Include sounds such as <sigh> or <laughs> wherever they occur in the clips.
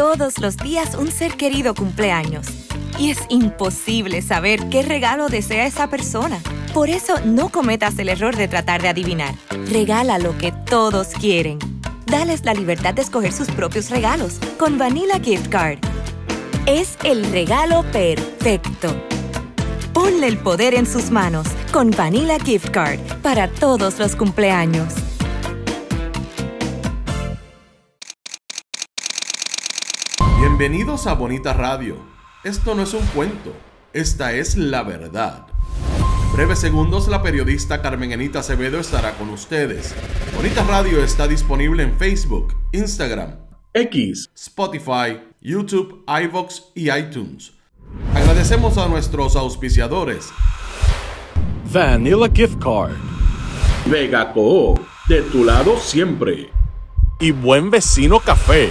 todos los días un ser querido cumpleaños y es imposible saber qué regalo desea esa persona. Por eso no cometas el error de tratar de adivinar. Regala lo que todos quieren. Dales la libertad de escoger sus propios regalos con Vanilla Gift Card. Es el regalo perfecto. Ponle el poder en sus manos con Vanilla Gift Card para todos los cumpleaños. Bienvenidos a Bonita Radio. Esto no es un cuento, esta es la verdad. Breves segundos, la periodista Carmen Anita Acevedo estará con ustedes. Bonita Radio está disponible en Facebook, Instagram, X, Spotify, YouTube, iVox y iTunes. Agradecemos a nuestros auspiciadores. Vanilla Gift Card. Vega Co, de tu lado siempre. Y Buen Vecino Café.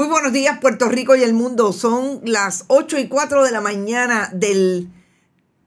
Muy buenos días Puerto Rico y el mundo. Son las 8 y 4 de la mañana del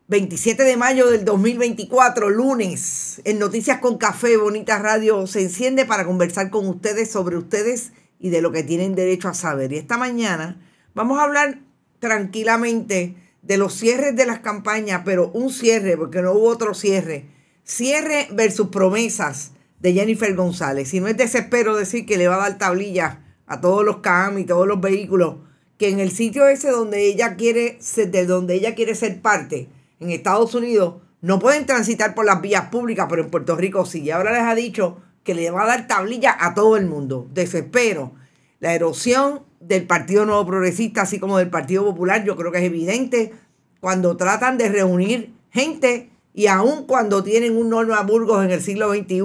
27 de mayo del 2024, lunes. En Noticias con Café, Bonita Radio se enciende para conversar con ustedes sobre ustedes y de lo que tienen derecho a saber. Y esta mañana vamos a hablar tranquilamente de los cierres de las campañas, pero un cierre, porque no hubo otro cierre. Cierre versus promesas de Jennifer González. Y no es desespero decir que le va a dar tablillas a todos los y todos los vehículos, que en el sitio ese donde ella quiere ser, de donde ella quiere ser parte, en Estados Unidos, no pueden transitar por las vías públicas, pero en Puerto Rico sí. Y ahora les ha dicho que le va a dar tablilla a todo el mundo. Desespero. La erosión del Partido Nuevo Progresista, así como del Partido Popular, yo creo que es evidente cuando tratan de reunir gente y aun cuando tienen un Norma Burgos en el siglo XXI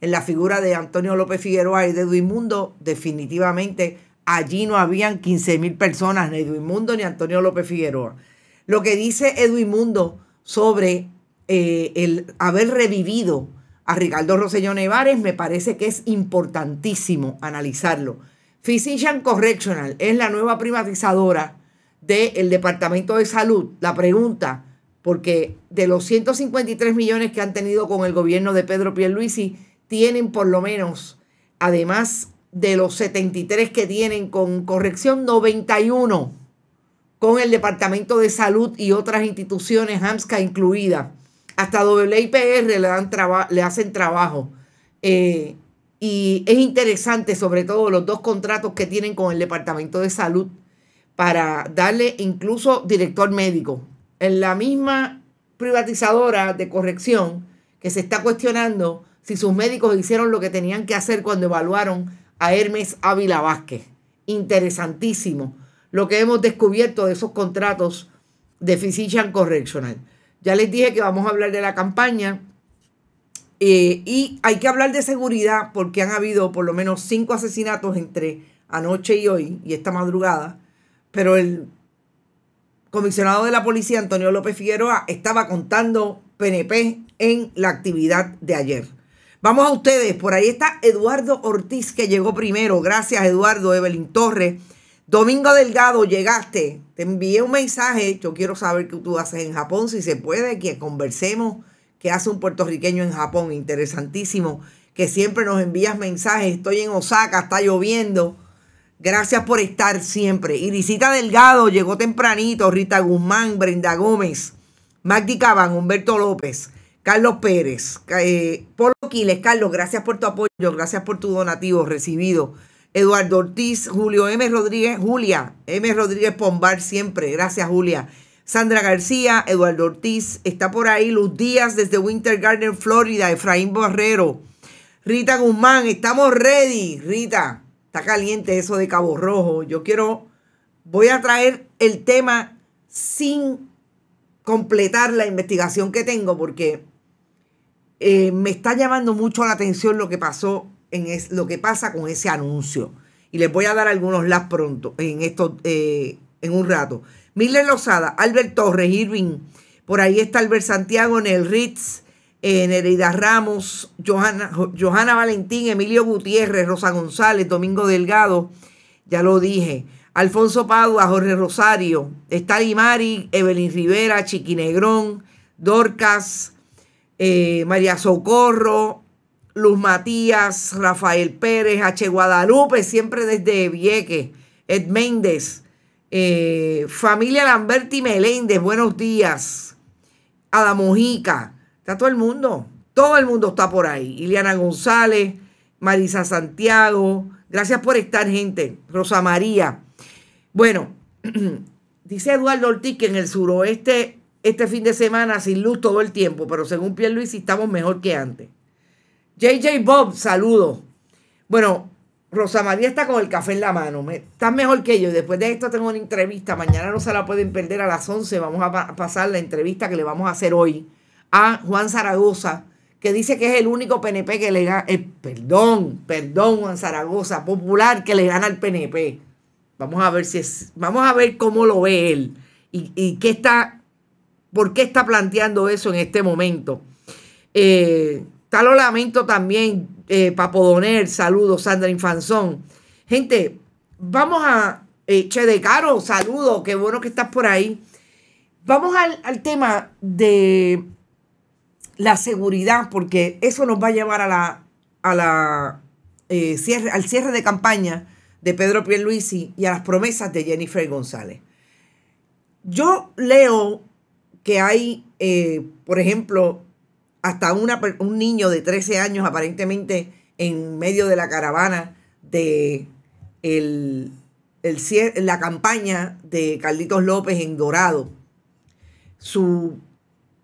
en la figura de Antonio López Figueroa y de Edwin Mundo, definitivamente allí no habían 15 mil personas, ni Edwin Mundo ni Antonio López Figueroa. Lo que dice Edwin Mundo sobre eh, el haber revivido a Ricardo Rosellón Nevares me parece que es importantísimo analizarlo. Physician Correctional es la nueva privatizadora del Departamento de Salud. La pregunta, porque de los 153 millones que han tenido con el gobierno de Pedro Pierluisi, tienen por lo menos, además de los 73 que tienen con corrección, 91 con el Departamento de Salud y otras instituciones, Hamska incluida. Hasta WIPR le, dan le hacen trabajo. Eh, y es interesante, sobre todo, los dos contratos que tienen con el Departamento de Salud para darle incluso director médico. En la misma privatizadora de corrección que se está cuestionando, si sus médicos hicieron lo que tenían que hacer cuando evaluaron a Hermes Ávila Vázquez. Interesantísimo lo que hemos descubierto de esos contratos de Physician Correctional. Ya les dije que vamos a hablar de la campaña eh, y hay que hablar de seguridad porque han habido por lo menos cinco asesinatos entre anoche y hoy y esta madrugada, pero el comisionado de la policía, Antonio López Figueroa, estaba contando PNP en la actividad de ayer. Vamos a ustedes, por ahí está Eduardo Ortiz que llegó primero. Gracias Eduardo, Evelyn Torres. Domingo Delgado, llegaste. Te envié un mensaje. Yo quiero saber qué tú haces en Japón, si se puede, que conversemos qué hace un puertorriqueño en Japón. Interesantísimo, que siempre nos envías mensajes. Estoy en Osaka, está lloviendo. Gracias por estar siempre. Irisita Delgado llegó tempranito. Rita Guzmán, Brenda Gómez, Magdi Caban, Humberto López. Carlos Pérez, eh, Polo Quiles, Carlos, gracias por tu apoyo, gracias por tu donativo recibido. Eduardo Ortiz, Julio M. Rodríguez, Julia M. Rodríguez Pombar, siempre, gracias Julia. Sandra García, Eduardo Ortiz, está por ahí Luz Díaz desde Winter Garden, Florida, Efraín Barrero, Rita Guzmán, estamos ready, Rita, está caliente eso de Cabo Rojo, yo quiero, voy a traer el tema sin completar la investigación que tengo porque eh, me está llamando mucho la atención lo que pasó en lo que pasa con ese anuncio. Y les voy a dar algunos las pronto, en esto, eh, en un rato. Miller Lozada, Albert Torres, Irving, por ahí está Albert Santiago, en el Ritz, eh, Nereida Ramos, Johanna, Valentín, Emilio Gutiérrez, Rosa González, Domingo Delgado, ya lo dije. Alfonso Padua, Jorge Rosario, Stalimari, Mari, Evelyn Rivera, Chiquinegrón, Dorcas, eh, María Socorro, Luz Matías, Rafael Pérez, H. Guadalupe, siempre desde Vieque, Ed Méndez, eh, familia Lamberti Meléndez, buenos días, Ada Mojica, está todo el mundo, todo el mundo está por ahí, Ileana González, Marisa Santiago, gracias por estar gente, Rosa María. Bueno, <clears throat> dice Eduardo Ortiz que en el suroeste este fin de semana sin luz todo el tiempo, pero según Luis, estamos mejor que antes. JJ Bob, saludos. Bueno, Rosa María está con el café en la mano. Estás mejor que yo. Después de esto tengo una entrevista. Mañana no se la pueden perder a las 11. Vamos a pasar la entrevista que le vamos a hacer hoy a Juan Zaragoza, que dice que es el único PNP que le gana... Eh, perdón, perdón, Juan Zaragoza, popular que le gana al PNP. Vamos a ver si es, vamos a ver cómo lo ve él y qué está ¿Por qué está planteando eso en este momento? Eh, tal lamento también, eh, Papodoner, saludos, Sandra Infanzón. Gente, vamos a. Eh, che de Caro, saludos, qué bueno que estás por ahí. Vamos al, tema de la seguridad, porque eso nos va a llevar a la, a la, eh, al cierre de campaña de Pedro Pierluisi y a las promesas de Jennifer González. Yo leo que hay, eh, por ejemplo, hasta un niño de 13 años aparentemente en medio de la caravana de el, la campaña de Carlitos López en Dorado. Su,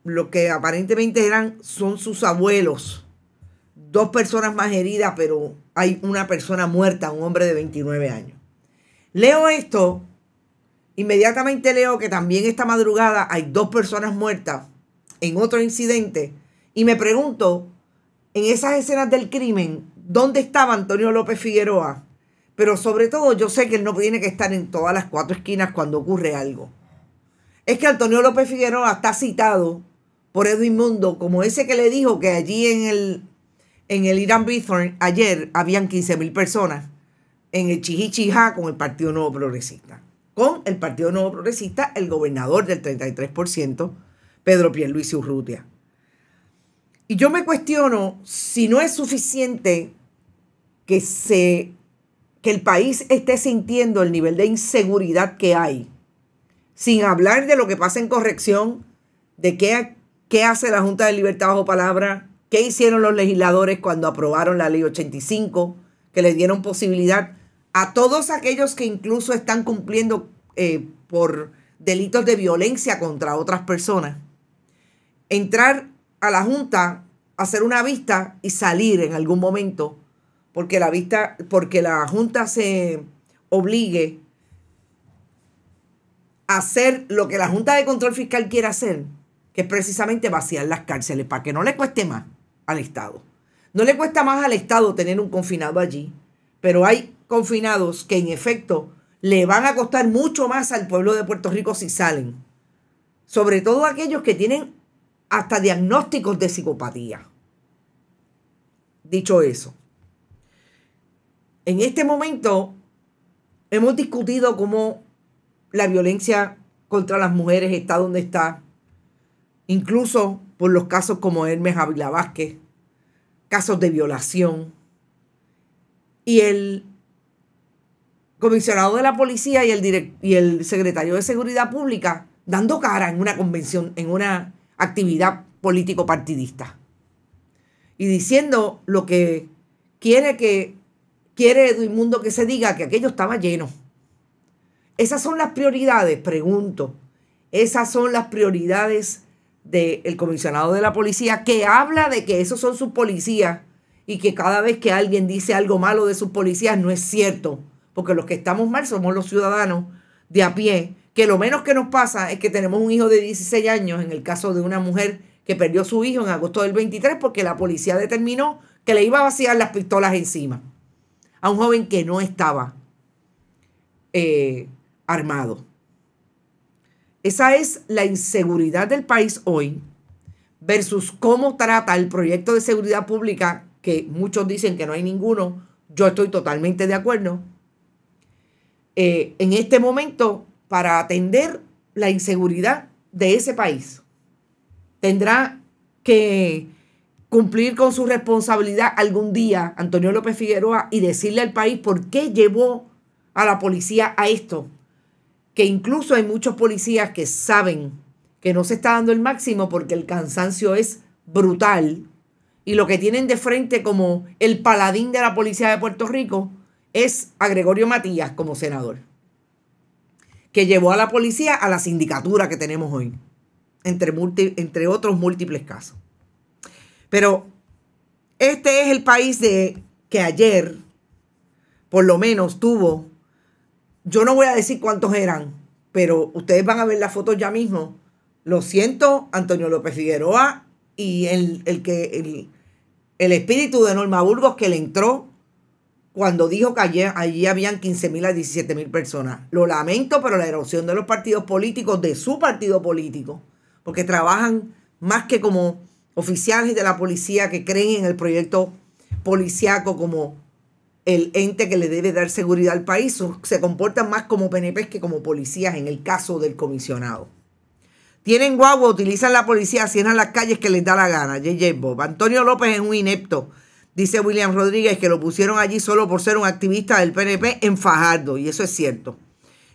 lo que aparentemente eran son sus abuelos. Dos personas más heridas, pero hay una persona muerta, un hombre de 29 años. Leo esto Inmediatamente leo que también esta madrugada hay dos personas muertas en otro incidente y me pregunto, en esas escenas del crimen, ¿dónde estaba Antonio López Figueroa? Pero sobre todo yo sé que él no tiene que estar en todas las cuatro esquinas cuando ocurre algo. Es que Antonio López Figueroa está citado por Edwin Mundo como ese que le dijo que allí en el, en el Irán Bithorn ayer habían 15.000 personas en el Chijichijá con el Partido Nuevo Progresista con el Partido Nuevo Progresista, el gobernador del 33%, Pedro Pierluisi Urrutia. Y yo me cuestiono si no es suficiente que, se, que el país esté sintiendo el nivel de inseguridad que hay, sin hablar de lo que pasa en corrección, de qué, qué hace la Junta de Libertad bajo palabra, qué hicieron los legisladores cuando aprobaron la ley 85, que le dieron posibilidad a todos aquellos que incluso están cumpliendo eh, por delitos de violencia contra otras personas. Entrar a la Junta, hacer una vista y salir en algún momento, porque la vista, porque la Junta se obligue a hacer lo que la Junta de Control Fiscal quiere hacer, que es precisamente vaciar las cárceles para que no le cueste más al Estado. No le cuesta más al Estado tener un confinado allí, pero hay confinados que en efecto le van a costar mucho más al pueblo de Puerto Rico si salen. Sobre todo aquellos que tienen hasta diagnósticos de psicopatía. Dicho eso, en este momento hemos discutido cómo la violencia contra las mujeres está donde está, incluso por los casos como Hermes Ávila Vázquez, casos de violación. Y el comisionado de la policía y el, y el secretario de Seguridad Pública dando cara en una convención, en una actividad político-partidista. Y diciendo lo que quiere que quiere Edwin Mundo que se diga que aquello estaba lleno. Esas son las prioridades, pregunto. Esas son las prioridades del comisionado de la policía que habla de que esos son sus policías y que cada vez que alguien dice algo malo de sus policías no es cierto porque los que estamos mal somos los ciudadanos de a pie, que lo menos que nos pasa es que tenemos un hijo de 16 años, en el caso de una mujer que perdió su hijo en agosto del 23 porque la policía determinó que le iba a vaciar las pistolas encima a un joven que no estaba eh, armado. Esa es la inseguridad del país hoy versus cómo trata el proyecto de seguridad pública, que muchos dicen que no hay ninguno, yo estoy totalmente de acuerdo, eh, en este momento para atender la inseguridad de ese país. Tendrá que cumplir con su responsabilidad algún día Antonio López Figueroa y decirle al país por qué llevó a la policía a esto. Que incluso hay muchos policías que saben que no se está dando el máximo porque el cansancio es brutal. Y lo que tienen de frente como el paladín de la policía de Puerto Rico es a Gregorio Matías como senador, que llevó a la policía a la sindicatura que tenemos hoy, entre, entre otros múltiples casos. Pero este es el país de que ayer, por lo menos, tuvo, yo no voy a decir cuántos eran, pero ustedes van a ver las fotos ya mismo. Lo siento, Antonio López Figueroa y el, que el, el espíritu de Norma Burgos que le entró cuando dijo que allí, habían 15.000 a 17.000 personas. Lo lamento, pero la erosión de los partidos políticos, de su partido político, porque trabajan más que como oficiales de la policía que creen en el proyecto policiaco como el ente que le debe dar seguridad al país, se comportan más como PNP que como policías en el caso del comisionado. Tienen guagua, utilizan la policía, cierran las calles que les da la gana. J.J. Antonio López es un inepto. Dice William Rodríguez que lo pusieron allí solo por ser un activista del PNP en Fajardo, y eso es cierto.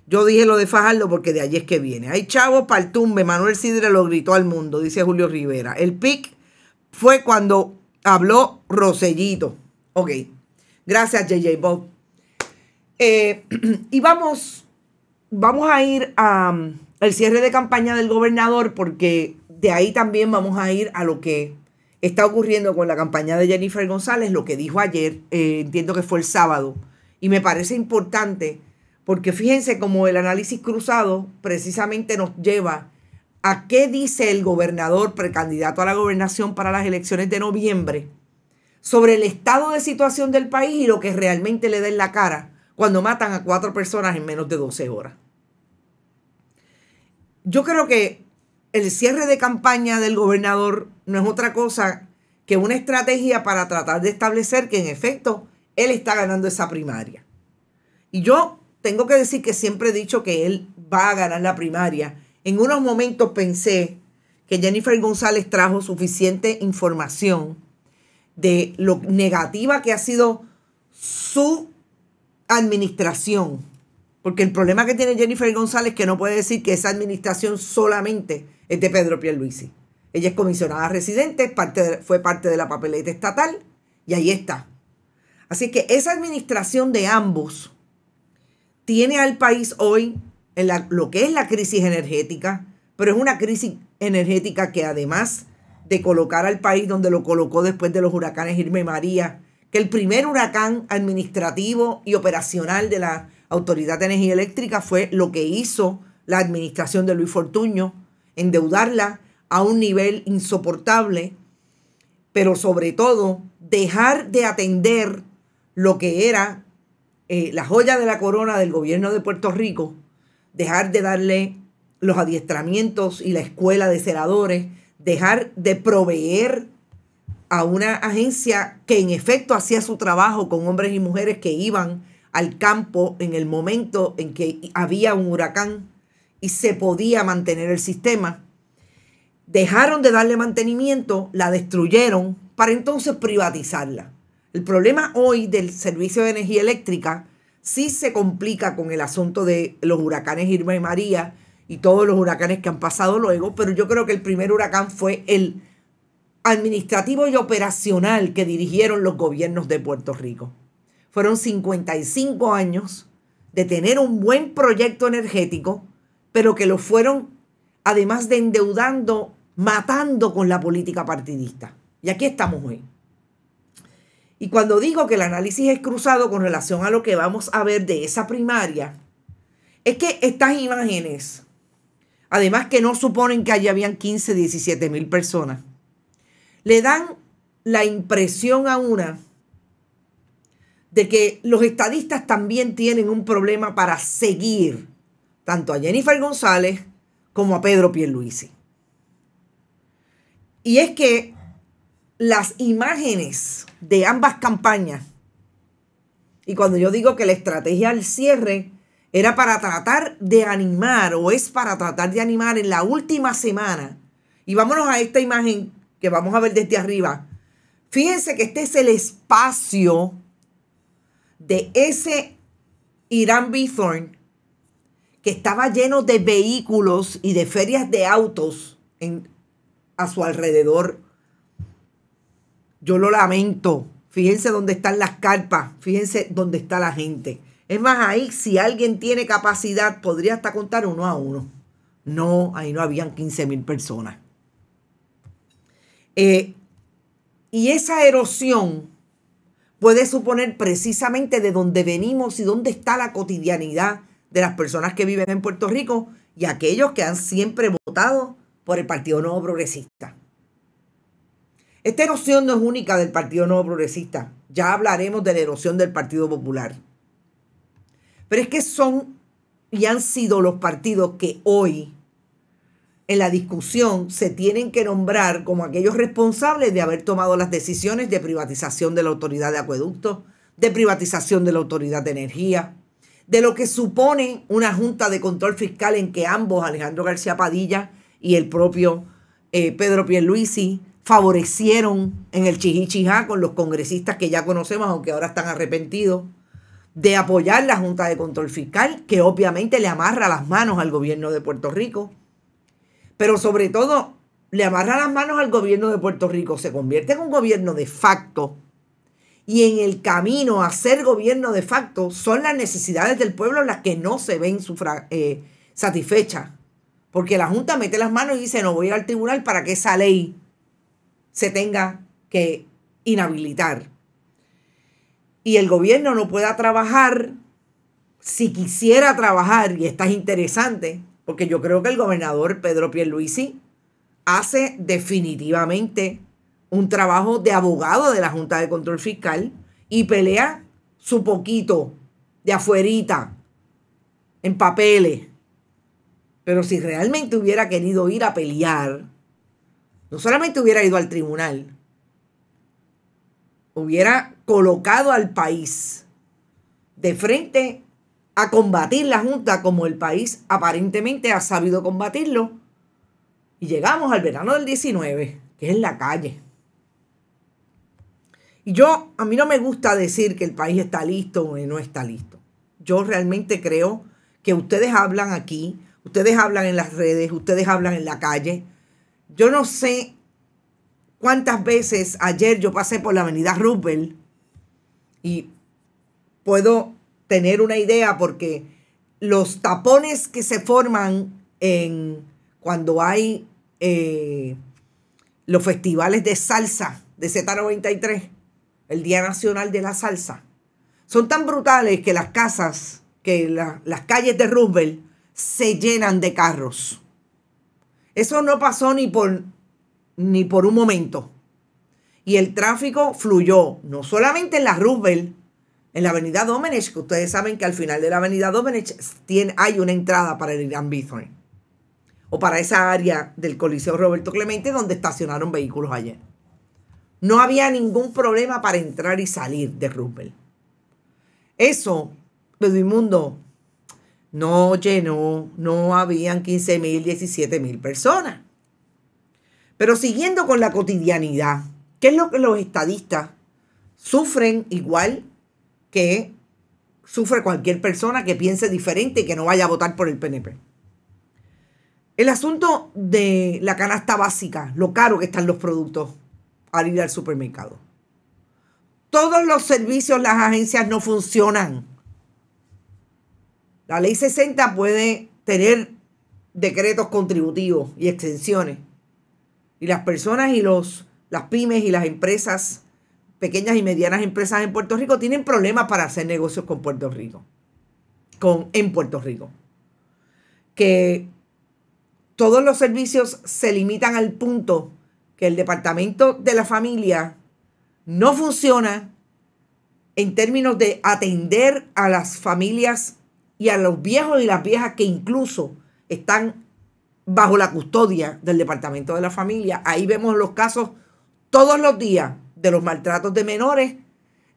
Yo dije lo de Fajardo porque de allí es que viene. Hay chavos para Manuel Sidre lo gritó al mundo, dice Julio Rivera. El pic fue cuando habló Rosellito. Ok, gracias JJ Bob. Eh, <clears throat> y vamos, vamos a ir al um, cierre de campaña del gobernador porque de ahí también vamos a ir a lo que está ocurriendo con la campaña de Jennifer González, lo que dijo ayer, eh, entiendo que fue el sábado, y me parece importante porque fíjense como el análisis cruzado precisamente nos lleva a qué dice el gobernador precandidato a la gobernación para las elecciones de noviembre sobre el estado de situación del país y lo que realmente le da en la cara cuando matan a cuatro personas en menos de 12 horas. Yo creo que el cierre de campaña del gobernador no es otra cosa que una estrategia para tratar de establecer que en efecto él está ganando esa primaria. Y yo tengo que decir que siempre he dicho que él va a ganar la primaria. En unos momentos pensé que Jennifer González trajo suficiente información de lo negativa que ha sido su administración. Porque el problema que tiene Jennifer González es que no puede decir que esa administración solamente es de Pedro Pierluisi. Ella es comisionada residente, fue parte de la papeleta estatal y ahí está. Así que esa administración de ambos tiene al país hoy en lo que es la crisis energética, pero es una crisis energética que además de colocar al país donde lo colocó después de los huracanes Irma y María, que el primer huracán administrativo y operacional de la Autoridad de Energía Eléctrica fue lo que hizo la administración de Luis Fortuño endeudarla a un nivel insoportable, pero sobre todo dejar de atender lo que era eh, la joya de la corona del gobierno de Puerto Rico, dejar de darle los adiestramientos y la escuela de senadores, dejar de proveer a una agencia que en efecto hacía su trabajo con hombres y mujeres que iban al campo en el momento en que había un huracán y se podía mantener el sistema. Dejaron de darle mantenimiento, la destruyeron para entonces privatizarla. El problema hoy del servicio de energía eléctrica sí se complica con el asunto de los huracanes Irma y María y todos los huracanes que han pasado luego, pero yo creo que el primer huracán fue el administrativo y operacional que dirigieron los gobiernos de Puerto Rico. Fueron 55 años de tener un buen proyecto energético pero que lo fueron, además de endeudando, matando con la política partidista. Y aquí estamos hoy. Y cuando digo que el análisis es cruzado con relación a lo que vamos a ver de esa primaria, es que estas imágenes, además que no suponen que allí habían 15, 17 mil personas, le dan la impresión a una de que los estadistas también tienen un problema para seguir tanto a Jennifer González como a Pedro Pierluisi. Y es que las imágenes de ambas campañas, y cuando yo digo que la estrategia al cierre era para tratar de animar, o es para tratar de animar en la última semana, y vámonos a esta imagen que vamos a ver desde arriba, fíjense que este es el espacio de ese Irán Bithorn que estaba lleno de vehículos y de ferias de autos a su alrededor. Yo lo lamento. Fíjense dónde están las carpas, fíjense dónde está la gente. Es más, ahí si alguien tiene capacidad, podría hasta contar uno a uno. No, ahí no habían 15 mil personas. Eh, y esa erosión puede suponer precisamente de dónde venimos y dónde está la cotidianidad de las personas que viven en Puerto Rico y aquellos que han siempre votado por el Partido Nuevo Progresista. Esta erosión no es única del Partido Nuevo Progresista. Ya hablaremos de la erosión del Partido Popular. Pero es que son y han sido los partidos que hoy en la discusión se tienen que nombrar como aquellos responsables de haber tomado las decisiones de privatización de la autoridad de acueductos, de privatización de la autoridad de energía, de lo que supone una Junta de Control Fiscal en que ambos, Alejandro García Padilla y el propio eh, Pedro Pierluisi, favorecieron en el Chijichijá con los congresistas que ya conocemos, aunque ahora están arrepentidos, de apoyar la Junta de Control Fiscal, que obviamente le amarra las manos al gobierno de Puerto Rico, pero sobre todo le amarra las manos al gobierno de Puerto Rico, se convierte en un gobierno de facto y en el camino a ser gobierno de facto son las necesidades del pueblo las que no se ven eh, satisfechas. Porque la Junta mete las manos y dice, no voy al tribunal para que esa ley se tenga que inhabilitar. Y el gobierno no pueda trabajar si quisiera trabajar, y esta es interesante, porque yo creo que el gobernador Pedro Pierluisi hace definitivamente un trabajo de abogado de la Junta de Control Fiscal y pelea su poquito de afuerita en papeles. Pero si realmente hubiera querido ir a pelear, no solamente hubiera ido al tribunal, hubiera colocado al país de frente a combatir la Junta como el país aparentemente ha sabido combatirlo. Y llegamos al verano del 19, que es la calle. Y yo, a mí no me gusta decir que el país está listo o no está listo. Yo realmente creo que ustedes hablan aquí, ustedes hablan en las redes, ustedes hablan en la calle. Yo no sé cuántas veces ayer yo pasé por la avenida Rupel y puedo tener una idea porque los tapones que se forman en cuando hay eh, los festivales de salsa de Z93 el Día Nacional de la Salsa, son tan brutales que las casas, que las calles de Roosevelt se llenan de carros. Eso no pasó ni por, ni por un momento. Y el tráfico fluyó, no solamente en la Roosevelt, en la avenida Domenech, que ustedes saben que al final de la avenida Domenech hay una entrada para el Irán Bithorn, o para esa área del Coliseo Roberto Clemente donde estacionaron vehículos ayer. No había ningún problema para entrar y salir de Rumble. Eso, Mundo no llenó, no habían 15 mil, mil personas. Pero siguiendo con la cotidianidad, ¿qué es lo que los estadistas sufren igual que sufre cualquier persona que piense diferente y que no vaya a votar por el PNP? El asunto de la canasta básica, lo caro que están los productos al ir al supermercado. Todos los servicios, las agencias no funcionan. La ley 60 puede tener decretos contributivos y extensiones. Y las personas y los, las pymes y las empresas, pequeñas y medianas empresas en Puerto Rico, tienen problemas para hacer negocios con Puerto Rico. Con, en Puerto Rico. Que todos los servicios se limitan al punto que el departamento de la familia no funciona en términos de atender a las familias y a los viejos y las viejas que incluso están bajo la custodia del departamento de la familia. Ahí vemos los casos todos los días de los maltratos de menores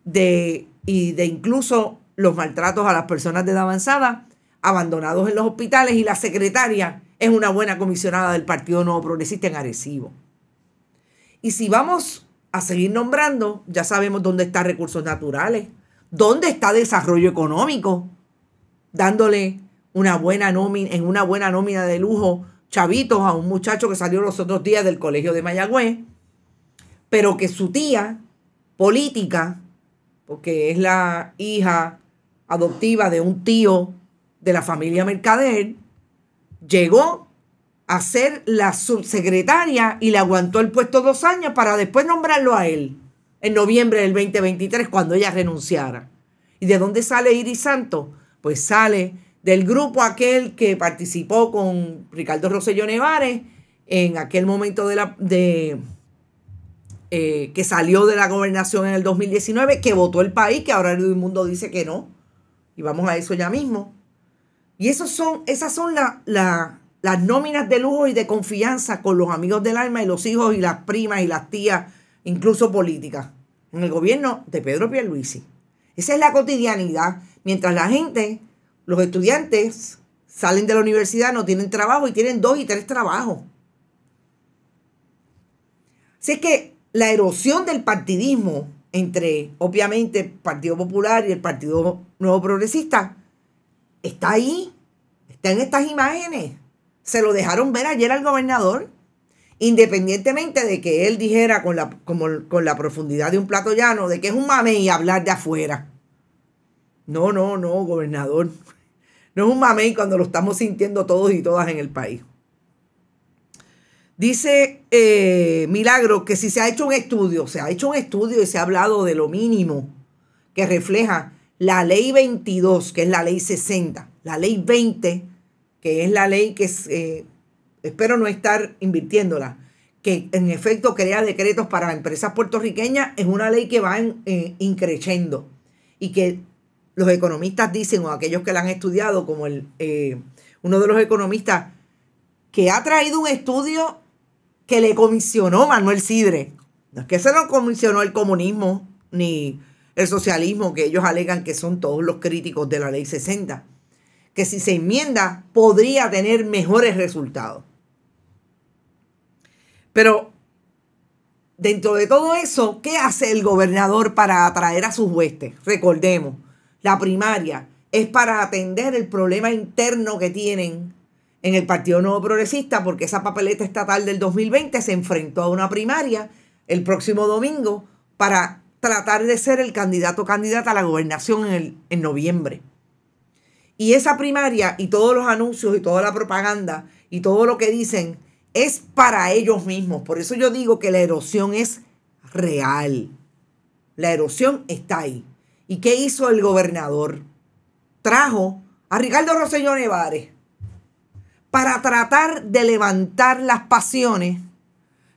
de, y de incluso los maltratos a las personas de edad avanzada, abandonados en los hospitales y la secretaria es una buena comisionada del Partido Nuevo Progresista en Arecibo. Y si vamos a seguir nombrando, ya sabemos dónde están recursos naturales, dónde está desarrollo económico, dándole una buena nómina, en una buena nómina de lujo chavitos a un muchacho que salió los otros días del colegio de Mayagüez, pero que su tía política, porque es la hija adoptiva de un tío de la familia Mercader, llegó a ser la subsecretaria y le aguantó el puesto dos años para después nombrarlo a él en noviembre del 2023 cuando ella renunciara. ¿Y de dónde sale Iris Santos? Pues sale del grupo aquel que participó con Ricardo Rosselló Nevares en aquel momento de la, de, eh, que salió de la gobernación en el 2019, que votó el país, que ahora el mundo dice que no. Y vamos a eso ya mismo. Y esos son, esas son las la, las nóminas de lujo y de confianza con los amigos del alma y los hijos y las primas y las tías, incluso políticas, en el gobierno de Pedro Pierluisi. Esa es la cotidianidad. Mientras la gente, los estudiantes, salen de la universidad, no tienen trabajo y tienen dos y tres trabajos. Así que la erosión del partidismo entre, obviamente, el Partido Popular y el Partido Nuevo Progresista está ahí, está en estas imágenes. Se lo dejaron ver ayer al gobernador, independientemente de que él dijera con la, con la profundidad de un plato llano, de que es un mame y hablar de afuera. No, no, no, gobernador. No es un mamey cuando lo estamos sintiendo todos y todas en el país. Dice eh, Milagro que si se ha hecho un estudio, se ha hecho un estudio y se ha hablado de lo mínimo que refleja la ley 22, que es la ley 60, la ley 20, que es la ley que eh, espero no estar invirtiéndola, que en efecto crea decretos para empresas puertorriqueñas, es una ley que va eh, increciendo y que los economistas dicen, o aquellos que la han estudiado, como el, eh, uno de los economistas, que ha traído un estudio que le comisionó Manuel Sidre. No es que se lo comisionó el comunismo ni el socialismo, que ellos alegan que son todos los críticos de la ley 60 que si se enmienda podría tener mejores resultados. Pero dentro de todo eso, ¿qué hace el gobernador para atraer a sus huestes? Recordemos, la primaria es para atender el problema interno que tienen en el Partido Nuevo Progresista, porque esa papeleta estatal del 2020 se enfrentó a una primaria el próximo domingo para tratar de ser el candidato o candidata a la gobernación en, en noviembre. Y esa primaria y todos los anuncios y toda la propaganda y todo lo que dicen es para ellos mismos. Por eso yo digo que la erosión es real. La erosión está ahí. ¿Y qué hizo el gobernador? Trajo a Ricardo Rosselló Nevares para tratar de levantar las pasiones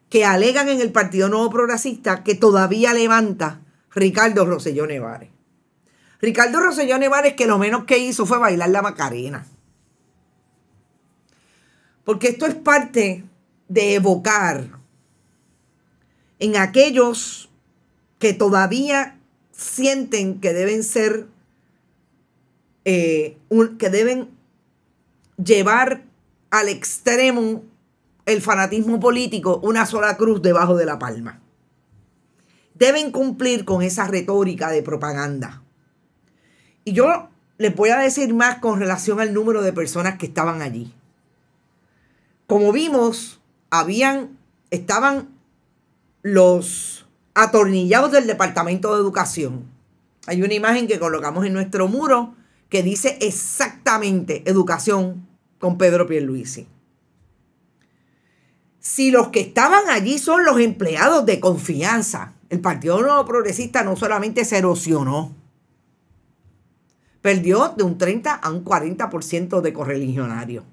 que alegan en el Partido Nuevo Progresista que todavía levanta Ricardo Rosselló Nevares. Ricardo Rossellón Nevares que lo menos que hizo fue bailar la Macarena. Porque esto es parte de evocar en aquellos que todavía sienten que deben ser, eh, que deben llevar al extremo el fanatismo político, una sola cruz debajo de la palma. Deben cumplir con esa retórica de propaganda. Y yo les voy a decir más con relación al número de personas que estaban allí. Como vimos, habían, estaban los atornillados del Departamento de Educación. Hay una imagen que colocamos en nuestro muro que dice exactamente educación con Pedro Pierluisi. Si los que estaban allí son los empleados de confianza, el Partido Nuevo Progresista no solamente se erosionó, perdió de un 30 a un 40% de correligionarios.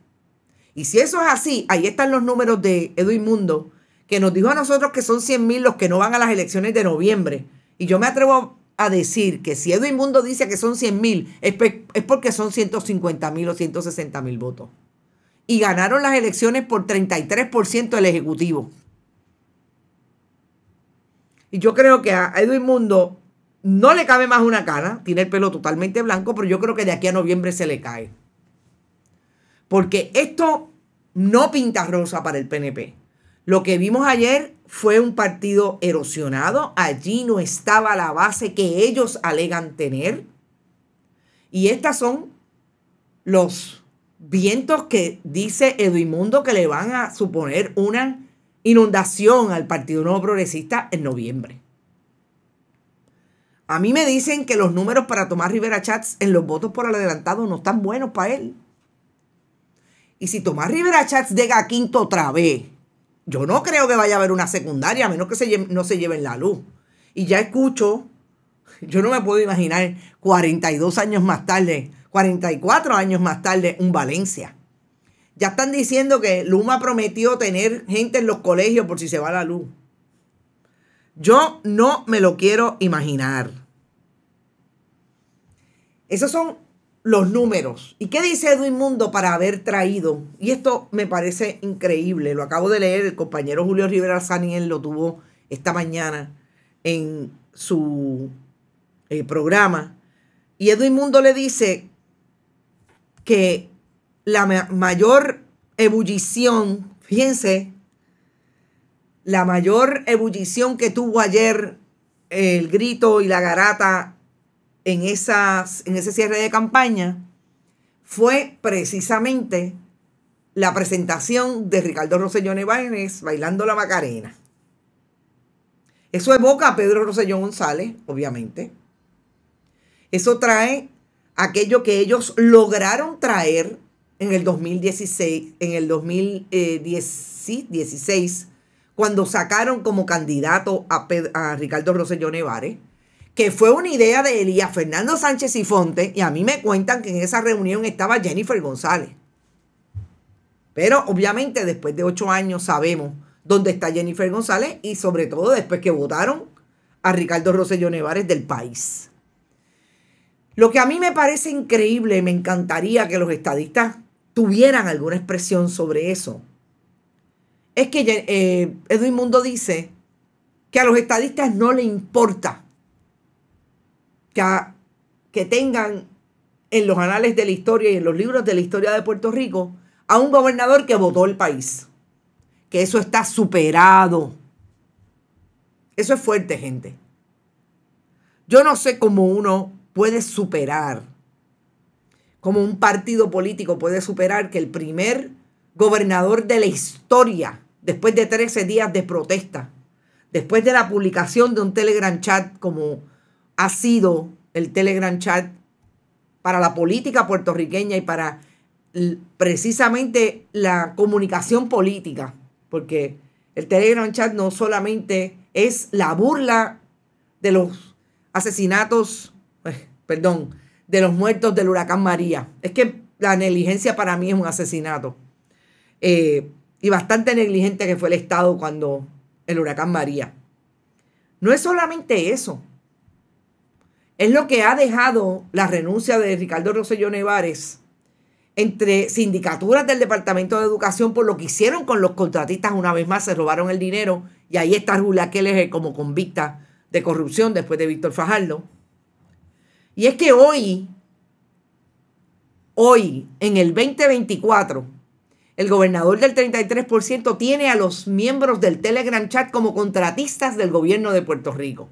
Y si eso es así, ahí están los números de Edwin Mundo, que nos dijo a nosotros que son 100.000 mil los que no van a las elecciones de noviembre. Y yo me atrevo a decir que si Edwin Mundo dice que son 100.000, mil, es, porque son 150 mil o 160 mil votos. Y ganaron las elecciones por 33% el Ejecutivo. Y yo creo que a Edwin Mundo no le cabe más una cara, tiene el pelo totalmente blanco, pero yo creo que de aquí a noviembre se le cae. Porque esto no pinta rosa para el PNP. Lo que vimos ayer fue un partido erosionado. Allí no estaba la base que ellos alegan tener. Y estas son los vientos que dice Eduimundo que le van a suponer una inundación al Partido Nuevo Progresista en noviembre. A mí me dicen que los números para Tomás Rivera Chats en los votos por el adelantado no están buenos para él. Y si Tomás Rivera Chats llega a quinto otra vez, yo no creo que vaya a haber una secundaria, a menos que se no se lleven la luz. Y ya escucho, <laughs> yo no me puedo imaginar 42 años más tarde, 44 años más tarde, un Valencia. Ya están diciendo que Luma prometió tener gente en los colegios por si se va la luz. Yo no me lo quiero imaginar. Esos son los números. ¿Y qué dice Edwin Mundo para haber traído? Y esto me parece increíble. Lo acabo de leer. El compañero Julio Rivera Saniel lo tuvo esta mañana en su eh, programa. Y Edwin Mundo le dice que la mayor ebullición, fíjense, la mayor ebullición que tuvo ayer eh, el grito y la garata en, esas, en ese cierre de campaña fue precisamente la presentación de Ricardo Rosellón Ibáñez bailando la Macarena. Eso evoca a Pedro Rosellón González, obviamente. Eso trae aquello que ellos lograron traer en el 2016, en el 2016 cuando sacaron como candidato a, Ricardo Rosselló Nevares, que fue una idea de Elías Fernando Sánchez y Fonte, y a mí me cuentan que en esa reunión estaba Jennifer González. Pero obviamente después de ocho años sabemos dónde está Jennifer González y sobre todo después que votaron a Ricardo Rosselló Nevares del país. Lo que a mí me parece increíble, me encantaría que los estadistas tuvieran alguna expresión sobre eso, es que eh, Edwin Mundo dice que a los estadistas no le importa que, que tengan en los anales de la historia y en los libros de la historia de Puerto Rico a un gobernador que votó el país. Que eso está superado. Eso es fuerte, gente. Yo no sé cómo uno puede superar, cómo un partido político puede superar que el primer gobernador de la historia después de 13 días de protesta, después de la publicación de un Telegram chat como ha sido el Telegram chat para la política puertorriqueña y para precisamente la comunicación política, porque el Telegram chat no solamente es la burla de los asesinatos, eh, perdón, de los muertos del huracán María. Es que la negligencia para mí es un asesinato. Eh, y bastante negligente que fue el Estado cuando el huracán María. No es solamente eso. Es lo que ha dejado la renuncia de Ricardo Rosselló Nevares entre sindicaturas del Departamento de Educación por lo que hicieron con los contratistas una vez más, se robaron el dinero y ahí está Rula Keller como convicta de corrupción después de Víctor Fajardo. Y es que hoy, hoy, en el 2024, el gobernador del 33% tiene a los miembros del Telegram Chat como contratistas del gobierno de Puerto Rico.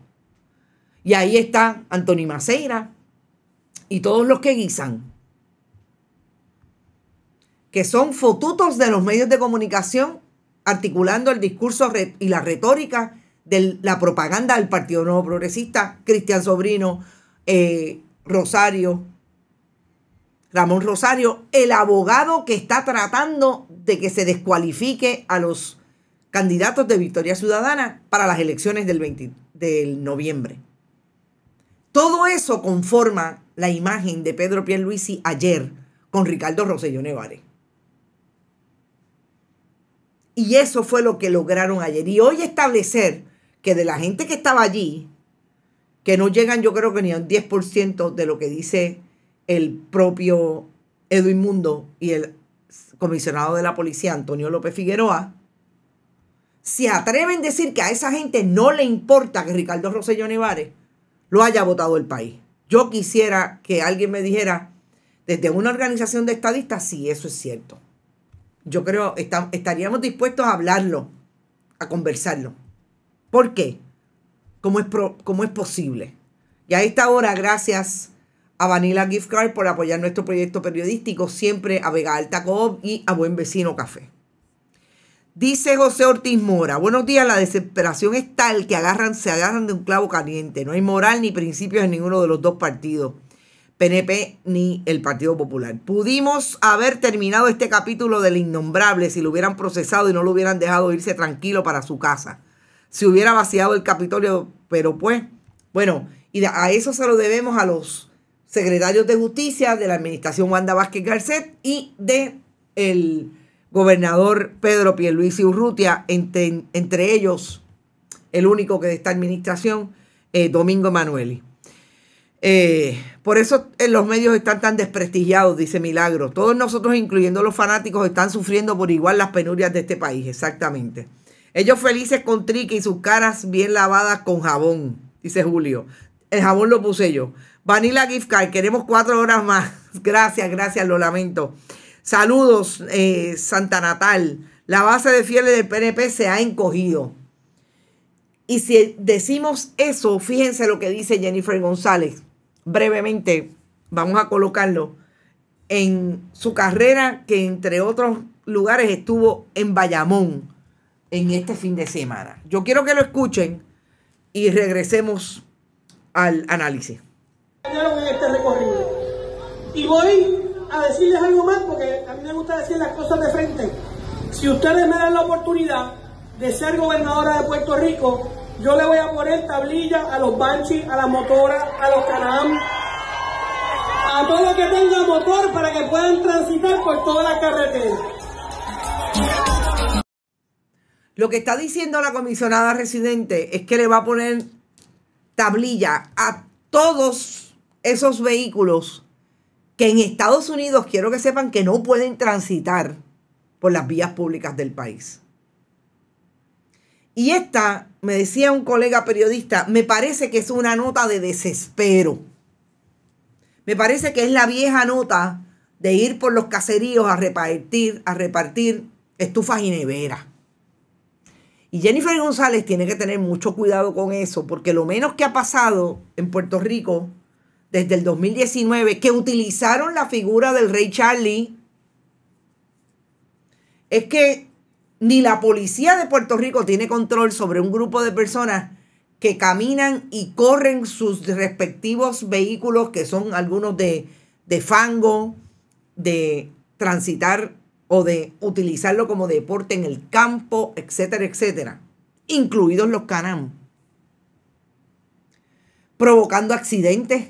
Y ahí está Anthony Maceira y todos los que guisan, que son fotutos de los medios de comunicación articulando el discurso y la retórica de la propaganda del Partido Nuevo Progresista, Cristian Sobrino, eh, Rosario, Ramón Rosario, el abogado que está tratando de que se descualifique a los candidatos de Victoria Ciudadana para las elecciones del 20 de noviembre. Todo eso conforma la imagen de Pedro Pierluisi ayer con Ricardo Rosselló Nevares. Y eso fue lo que lograron ayer. Y hoy establecer que de la gente que estaba allí, que no llegan yo creo que ni un 10% de lo que dice el propio Edwin Mundo y el comisionado de la policía, Antonio López Figueroa, se atreven a decir que a esa gente no le importa que Ricardo Rosselló Nevares lo haya votado el país. Yo quisiera que alguien me dijera desde una organización de estadistas si eso es cierto. Yo creo estaríamos dispuestos a hablarlo, a conversarlo. ¿Por qué? ¿Cómo es, cómo es posible? Y a esta hora, gracias a Vanilla Gift Card por apoyar nuestro proyecto periodístico, siempre a Vega Alta Coop y a Buen Vecino Café. Dice José Ortiz Mora, buenos días, la desesperación es tal que agarran, se agarran de un clavo caliente, no hay moral ni principios en ninguno de los dos partidos, PNP ni el Partido Popular. Pudimos haber terminado este capítulo del innombrable si lo hubieran procesado y no lo hubieran dejado irse tranquilo para su casa. Si hubiera vaciado el Capitolio, pero pues, bueno, y a eso se lo debemos a los secretarios de Justicia de la administración Wanda Vázquez Garcet y de el gobernador Pedro Pierluisi Urrutia, entre, ellos el único que de esta administración, eh, Domingo manueli eh, por eso eh, los medios están tan desprestigiados, dice Milagro. Todos nosotros, incluyendo los fanáticos, están sufriendo por igual las penurias de este país, exactamente. Ellos felices con trique y sus caras bien lavadas con jabón, dice Julio. El jabón lo puse yo. Vanilla Gift Card, queremos cuatro horas más. <laughs> Gracias, gracias, lo lamento. Saludos, eh, Santa Natal. La base de fieles del PNP se ha encogido. Y si decimos eso, fíjense lo que dice Jennifer González. Brevemente, vamos a colocarlo en su carrera que entre otros lugares estuvo en Bayamón en este fin de semana. Yo quiero que lo escuchen y regresemos al análisis en este recorrido. Y voy a decirles algo más porque a mí me gusta decir las cosas de frente. Si ustedes me dan la oportunidad de ser gobernadora de Puerto Rico, yo le voy a poner tablilla a los banshees, a las motoras, a los Canam, a todo lo que tenga motor para que puedan transitar por todas las carreteras. Lo que está diciendo la comisionada residente es que le va a poner tablilla a todos esos vehículos que en Estados Unidos quiero que sepan que no pueden transitar por las vías públicas del país. Y esta, me decía un colega periodista, me parece que es una nota de desespero. Me parece que es la vieja nota de ir por los caseríos a repartir, a repartir estufas y neveras. Y Jennifer González tiene que tener mucho cuidado con eso, porque lo menos que ha pasado en Puerto Rico desde el 2019 que utilizaron la figura del rey Charlie es que ni la policía de Puerto Rico tiene control sobre un grupo de personas que caminan y corren sus respectivos vehículos, que son algunos de, fango, de transitar o de utilizarlo como deporte en el campo, etcétera, etcétera, incluidos los canam, provocando accidentes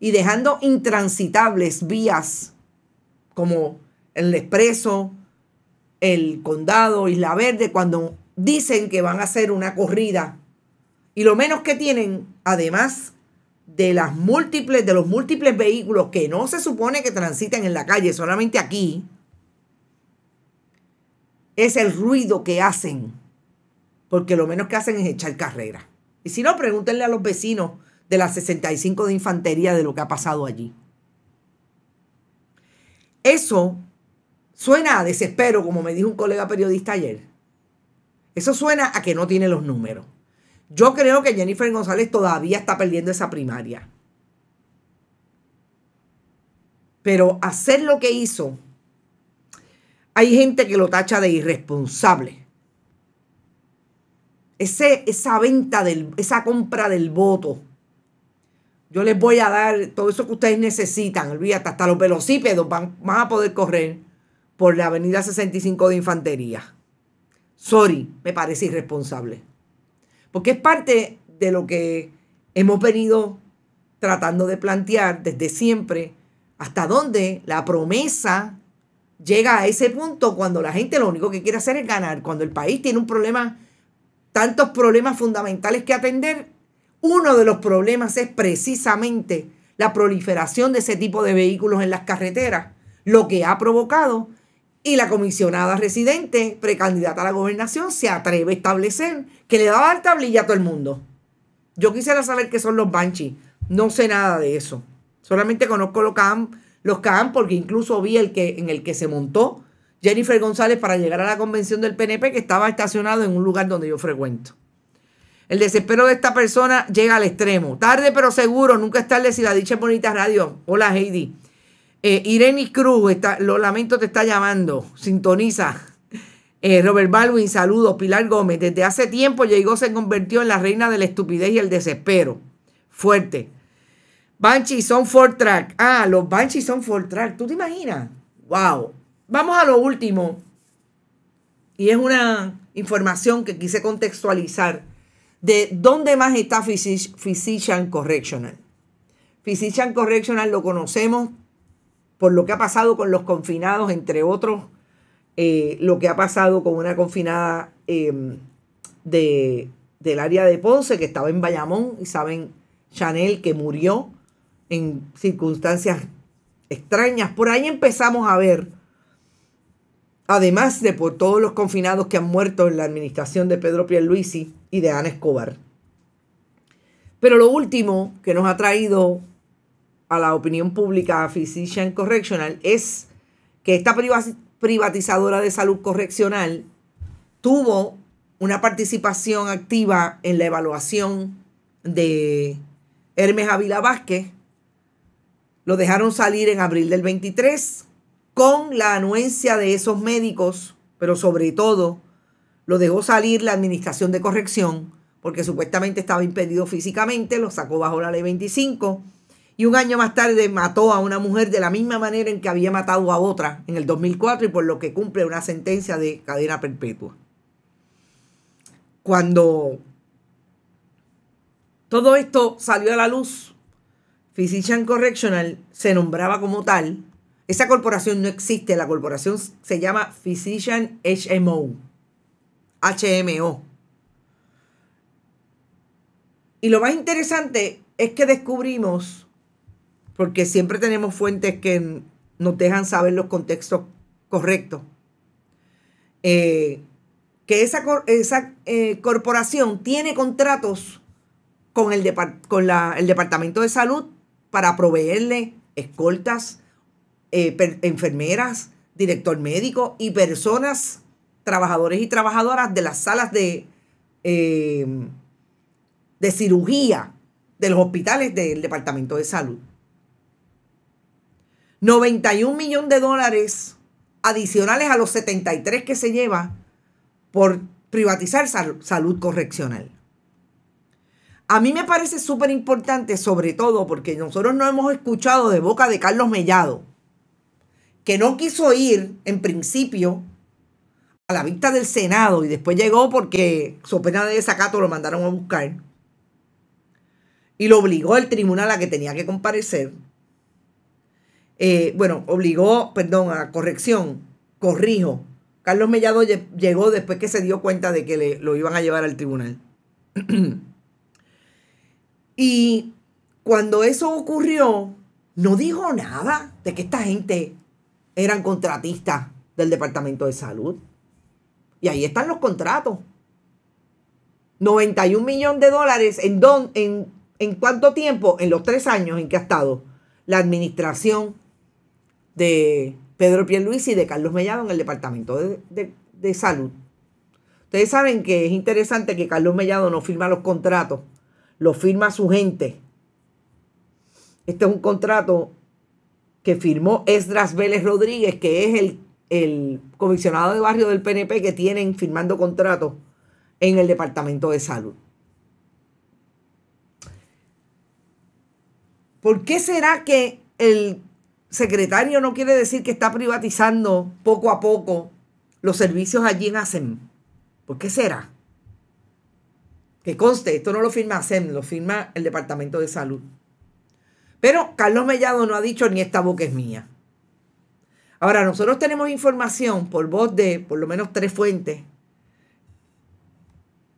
y dejando intransitables vías como el expreso, el condado, Isla Verde, cuando dicen que van a hacer una corrida. Y lo menos que tienen, además de las múltiples, de los múltiples vehículos que no se supone que transiten en la calle, solamente aquí, es el ruido que hacen. Porque lo menos que hacen es echar carrera. Y si no, pregúntenle a los vecinos de la 65 de Infantería de lo que ha pasado allí. Eso suena a desespero, como me dijo un colega periodista ayer. Eso suena a que no tiene los números. Yo creo que Jennifer González todavía está perdiendo esa primaria. Pero hacer lo que hizo, hay gente que lo tacha de irresponsable. Ese, esa venta, del, esa compra del voto yo les voy a dar todo eso que ustedes necesitan. Olvídate, hasta los velocípedos van, van a poder correr por la avenida 65 de Infantería. Sorry, me parece irresponsable. Porque es parte de lo que hemos venido tratando de plantear desde siempre, hasta dónde la promesa llega a ese punto cuando la gente lo único que quiere hacer es ganar, cuando el país tiene un problema, tantos problemas fundamentales que atender uno de los problemas es precisamente la proliferación de ese tipo de vehículos en las carreteras, lo que ha provocado y la comisionada residente, precandidata a la gobernación, se atreve a establecer que le daba dar tablilla a todo el mundo. Yo quisiera saber qué son los Banshee. No sé nada de eso. Solamente conozco los CAM, los porque incluso vi el que, en el que se montó Jennifer González para llegar a la convención del PNP que estaba estacionado en un lugar donde yo frecuento. El desespero de esta persona llega al extremo. Tarde pero seguro, nunca es tarde si la dicha bonita radio. Hola Heidi. Eh, Irene Cruz, está, lo lamento, te está llamando. Sintoniza. Eh, Robert Baldwin, saludos. Pilar Gómez, desde hace tiempo llegó, se convirtió en la reina de la estupidez y el desespero. Fuerte. Banshee son for track. Ah, los Banshee son for track. ¿Tú te imaginas? Wow. Vamos a lo último. Y es una información que quise contextualizar de dónde más está Physician Correctional. Physician Correctional lo conocemos por lo que ha pasado con los confinados, entre otros, eh, lo que ha pasado con una confinada em, de, del área de Ponce que estaba en Bayamón, y saben, Chanel, que murió en circunstancias extrañas. Por ahí empezamos a ver, además de por todos los confinados que han muerto en la administración de Pedro Pierluisi, y de Ana Escobar. Pero lo último que nos ha traído a la opinión pública a Physician Correctional es que esta privatizadora de salud correccional tuvo una participación activa en la evaluación de Hermes Ávila Vázquez. Lo dejaron salir en abril del 23 con la anuencia de esos médicos, pero sobre todo lo dejó salir la Administración de Corrección porque supuestamente estaba impedido físicamente, lo sacó bajo la ley 25 y un año más tarde mató a una mujer de la misma manera en que había matado a otra en el 2004 y por lo que cumple una sentencia de cadena perpetua. Cuando todo esto salió a la luz, Physician Correctional se nombraba como tal. Esa corporación no existe, la corporación se llama Physician HMO HMO. Y lo más interesante es que descubrimos, porque siempre tenemos fuentes que nos dejan saber los contextos correctos, eh, que esa, esa eh, corporación tiene contratos con, el, con el, Departamento de Salud para proveerle escoltas, eh, enfermeras, director médico y personas trabajadores y trabajadoras de las salas de, eh, de cirugía de los hospitales del Departamento de Salud. 91 millones de dólares adicionales a los 73 que se lleva por privatizar salud correccional. A mí me parece súper importante, sobre todo porque nosotros no hemos escuchado de boca de Carlos Mellado, que no quiso ir en principio a la vista del Senado y después llegó porque su pena de desacato lo mandaron a buscar. Y lo obligó el tribunal a que tenía que comparecer. Eh, bueno, obligó, perdón, a corrección, corrijo. Carlos Mellado llegó después que se dio cuenta de que le, lo iban a llevar al tribunal. <clears throat> y cuando eso ocurrió, no dijo nada de que esta gente eran contratistas del Departamento de Salud. Y ahí están los contratos. 91 millones de dólares en, en, cuánto tiempo, en los tres años en que ha estado la administración de Pedro Pierluisi y de Carlos Mellado en el Departamento de, de Salud. Ustedes saben que es interesante que Carlos Mellado no firma los contratos, lo firma su gente. Este es un contrato que firmó Esdras Vélez Rodríguez, que es el el comisionado de barrio del PNP que tienen firmando contratos en el Departamento de Salud. ¿Por qué será que el secretario no quiere decir que está privatizando poco a poco los servicios allí en ASEM? ¿Por qué será? Que conste, esto no lo firma ASEM, lo firma el Departamento de Salud. Pero Carlos Mellado no ha dicho ni esta boca es mía. Ahora, nosotros tenemos información por voz de por lo menos tres fuentes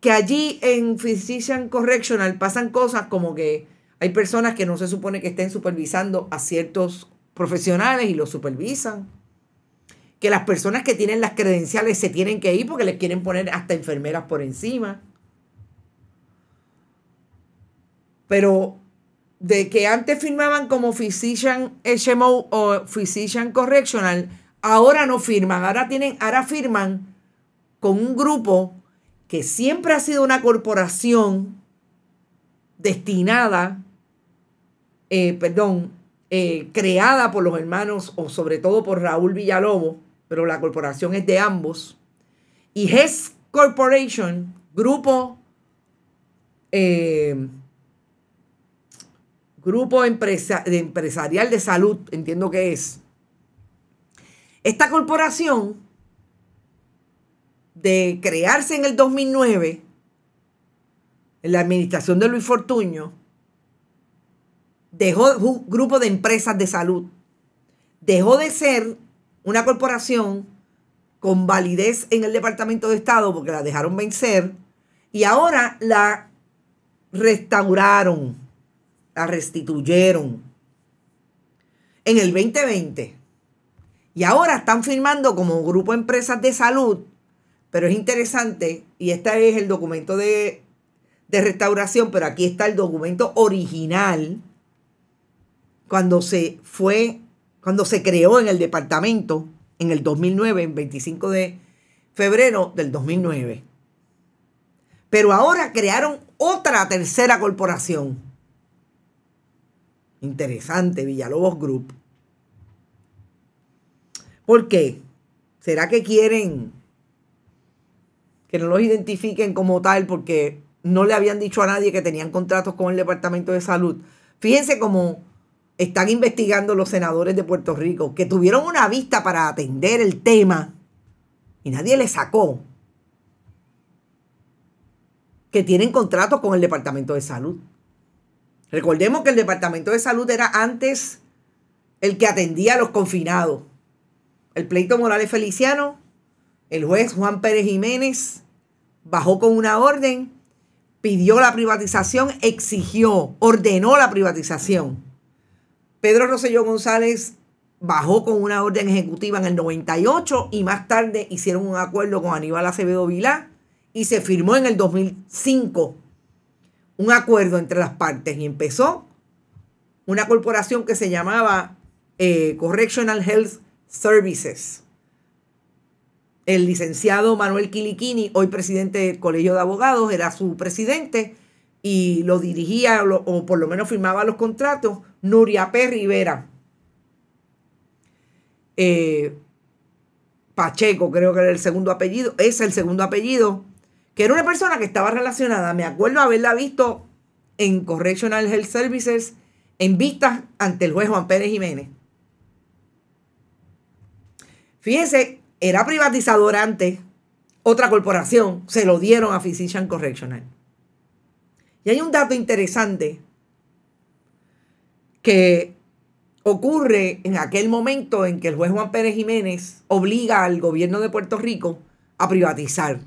que allí en Physician Correctional pasan cosas como que hay personas que no se supone que estén supervisando a ciertos profesionales y los supervisan. Que las personas que tienen las credenciales se tienen que ir porque les quieren poner hasta enfermeras por encima. Pero de que antes firmaban como Physician HMO o Physician Correctional, ahora no firman, ahora tienen, ahora firman con un grupo que siempre ha sido una corporación destinada, eh, perdón, eh, creada por los hermanos o sobre todo por Raúl Villalobos, pero la corporación es de ambos, y Hess Corporation, grupo eh, Grupo de Empresarial de Salud, entiendo que es. Esta corporación, de crearse en el 2009, en la administración de Luis Fortuño, dejó un grupo de empresas de salud. Dejó de ser una corporación con validez en el Departamento de Estado porque la dejaron vencer y ahora la restauraron la restituyeron en el 2020. Y ahora están firmando como grupo de empresas de salud, pero es interesante, y este es el documento de, de restauración, pero aquí está el documento original, cuando se fue, cuando se creó en el departamento en el 2009, en 25 de febrero del 2009. Pero ahora crearon otra tercera corporación Interesante, Villalobos Group. ¿Por qué? ¿Será que quieren que no los identifiquen como tal porque no le habían dicho a nadie que tenían contratos con el Departamento de Salud? Fíjense cómo están investigando los senadores de Puerto Rico, que tuvieron una vista para atender el tema y nadie le sacó que tienen contratos con el Departamento de Salud. Recordemos que el Departamento de Salud era antes el que atendía a los confinados. El pleito Morales Feliciano, el juez Juan Pérez Jiménez, bajó con una orden, pidió la privatización, exigió, ordenó la privatización. Pedro Rosselló González bajó con una orden ejecutiva en el 98 y más tarde hicieron un acuerdo con Aníbal Acevedo Vilá y se firmó en el 2005 un acuerdo entre las partes y empezó una corporación que se llamaba eh, Correctional Health Services. El licenciado Manuel Quiliquini, hoy presidente del Colegio de Abogados, era su presidente y lo dirigía o, por lo menos firmaba los contratos Nuria P. Rivera. Eh, Pacheco, creo que era el segundo apellido, es el segundo apellido, que era una persona que estaba relacionada, me acuerdo haberla visto en Correctional Health Services en vistas ante el juez Juan Pérez Jiménez. Fíjense, era privatizador antes, otra corporación, se lo dieron a Physician Correctional. Y hay un dato interesante que ocurre en aquel momento en que el juez Juan Pérez Jiménez obliga al gobierno de Puerto Rico a privatizar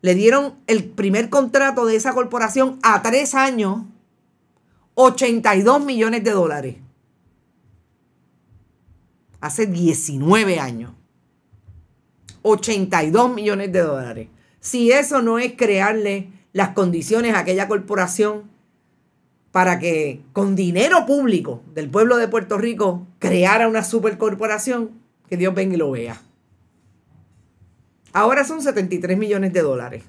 le dieron el primer contrato de esa corporación a tres años, 82 millones de dólares. Hace 19 años. 82 millones de dólares. Si eso no es crearle las condiciones a aquella corporación para que con dinero público del pueblo de Puerto Rico creara una supercorporación, que Dios venga y lo vea. Ahora son 73 millones de dólares.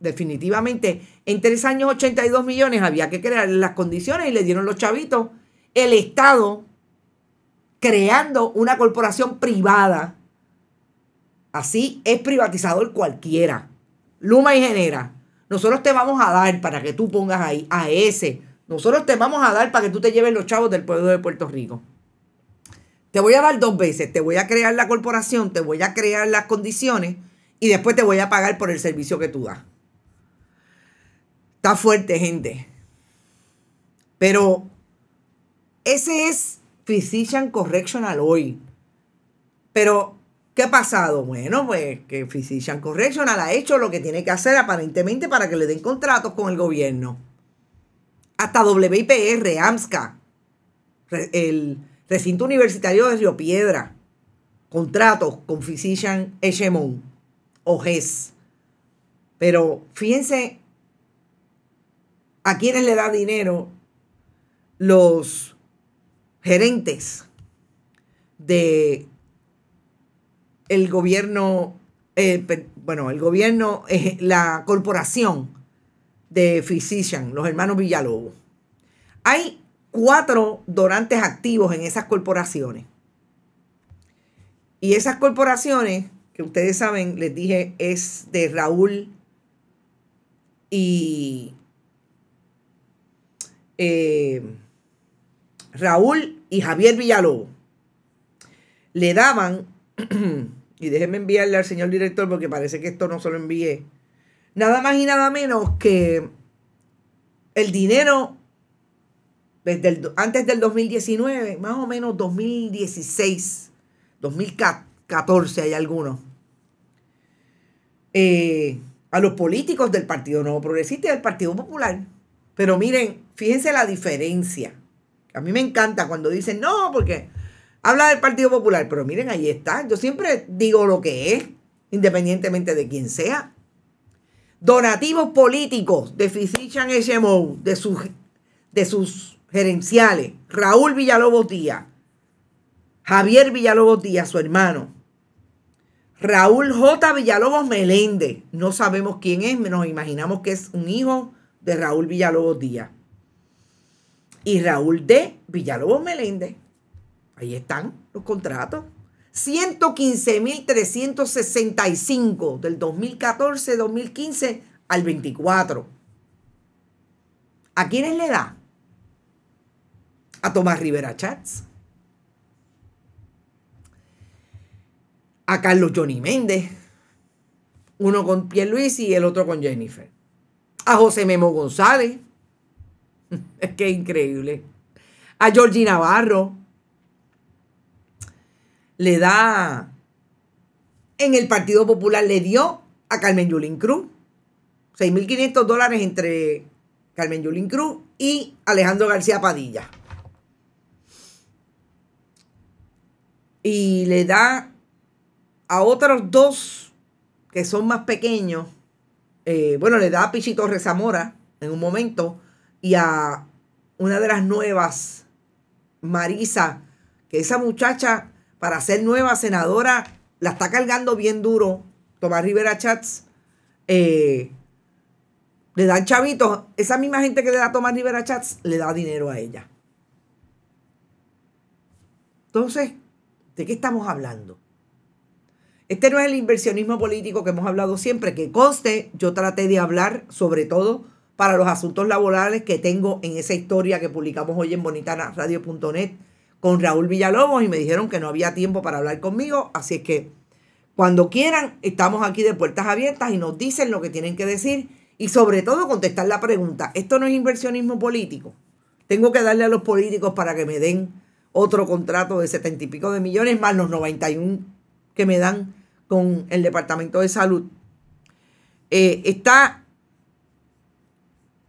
Definitivamente, en tres años 82 millones había que crear las condiciones y le dieron los chavitos. El Estado creando una corporación privada. Así es privatizador cualquiera. Luma y Genera, nosotros te vamos a dar para que tú pongas ahí a ese. Nosotros te vamos a dar para que tú te lleves los chavos del pueblo de Puerto Rico. Te voy a dar dos veces, te voy a crear la corporación, te voy a crear las condiciones y después te voy a pagar por el servicio que tú das. Está fuerte, gente. Pero ese es Physician Correctional hoy. Pero, ¿qué ha pasado? Bueno, pues que Physician Correctional ha hecho lo que tiene que hacer aparentemente para que le den contratos con el gobierno. Hasta WIPR, AMSCA, el, Recinto Universitario de Río Piedra. Contratos con Physician Echemon o GES. Pero fíjense a quienes le da dinero los gerentes de el gobierno, eh, bueno, el gobierno, eh, la corporación de Physician, los hermanos Villalobos. Hay cuatro donantes activos en esas corporaciones. Y esas corporaciones, que ustedes saben, les dije, es de Raúl y eh, Raúl y Javier Villalobos. Le daban, <clears throat> y déjenme enviarle al señor director porque parece que esto no se lo envié, nada más y nada menos que el dinero antes del 2019, más o menos 2016, 2014 hay algunos, eh, a los políticos del Partido Nuevo Progresista y del Partido Popular. Pero miren, fíjense la diferencia. A mí me encanta cuando dicen, no, porque habla del Partido Popular, pero miren, ahí está. Yo siempre digo lo que es, independientemente de quién sea. Donativos políticos de Fisichan HMO, de sus, de sus gerenciales, Raúl Villalobos Díaz, Javier Villalobos Díaz, su hermano, Raúl J. Villalobos Meléndez, no sabemos quién es, nos imaginamos que es un hijo de Raúl Villalobos Díaz. Y Raúl D. Villalobos Meléndez. Ahí están los contratos. 115.365 del 2014-2015 al 24. ¿A quiénes le da? a Tomás Rivera Chats, a Carlos Johnny Méndez, uno con Luis y el otro con Jennifer, a José Memo González, <laughs> Es que increíble, a Georgie Navarro, le da, en el Partido Popular le dio a Carmen Yulín Cruz, 6.500 dólares entre Carmen Yulín Cruz y Alejandro García Padilla. y le da a otros dos que son más pequeños. Eh, bueno, le da a Pichito Rezamora en un momento y a una de las nuevas, Marisa, que esa muchacha, para ser nueva senadora, la está cargando bien duro. Tomás Rivera Chats eh, le dan chavitos. Esa misma gente que le da a Tomás Rivera Chats le da dinero a ella. Entonces, ¿De qué estamos hablando? Este no es el inversionismo político que hemos hablado siempre, que conste, yo traté de hablar sobre todo para los asuntos laborales que tengo en esa historia que publicamos hoy en bonitanaradio.net con Raúl Villalobos y me dijeron que no había tiempo para hablar conmigo, así es que cuando quieran estamos aquí de puertas abiertas y nos dicen lo que tienen que decir y sobre todo contestar la pregunta, ¿esto no es inversionismo político? Tengo que darle a los políticos para que me den otro contrato de setenta y pico de millones más los 91 que me dan con el Departamento de Salud. Eh, está,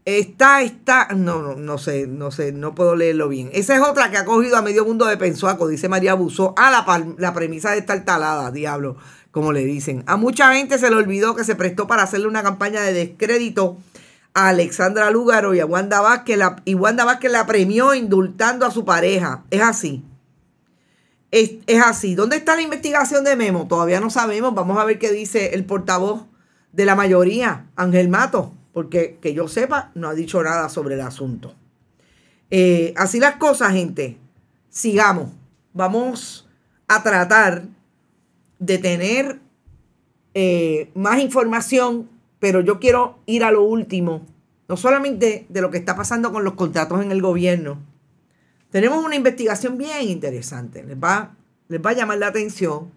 está, está, no, no, no sé, no sé, no puedo leerlo bien. Esa es otra que ha cogido a medio mundo de pensuaco, dice María Busó. A la, la premisa de estar talada, diablo, como le dicen. A mucha gente se le olvidó que se prestó para hacerle una campaña de descrédito a Alexandra Lúgaro y a Wanda Vázquez, la, y Wanda Vázquez la premió indultando a su pareja. Es así. Es, así. ¿Dónde está la investigación de Memo? Todavía no sabemos. Vamos a ver qué dice el portavoz de la mayoría, Ángel Mato, porque que yo sepa, no ha dicho nada sobre el asunto. Eh, así las cosas, gente. Sigamos. Vamos a tratar de tener eh, más información pero yo quiero ir a lo último, no solamente de lo que está pasando con los contratos en el gobierno. Tenemos una investigación bien interesante, les va, les a llamar la atención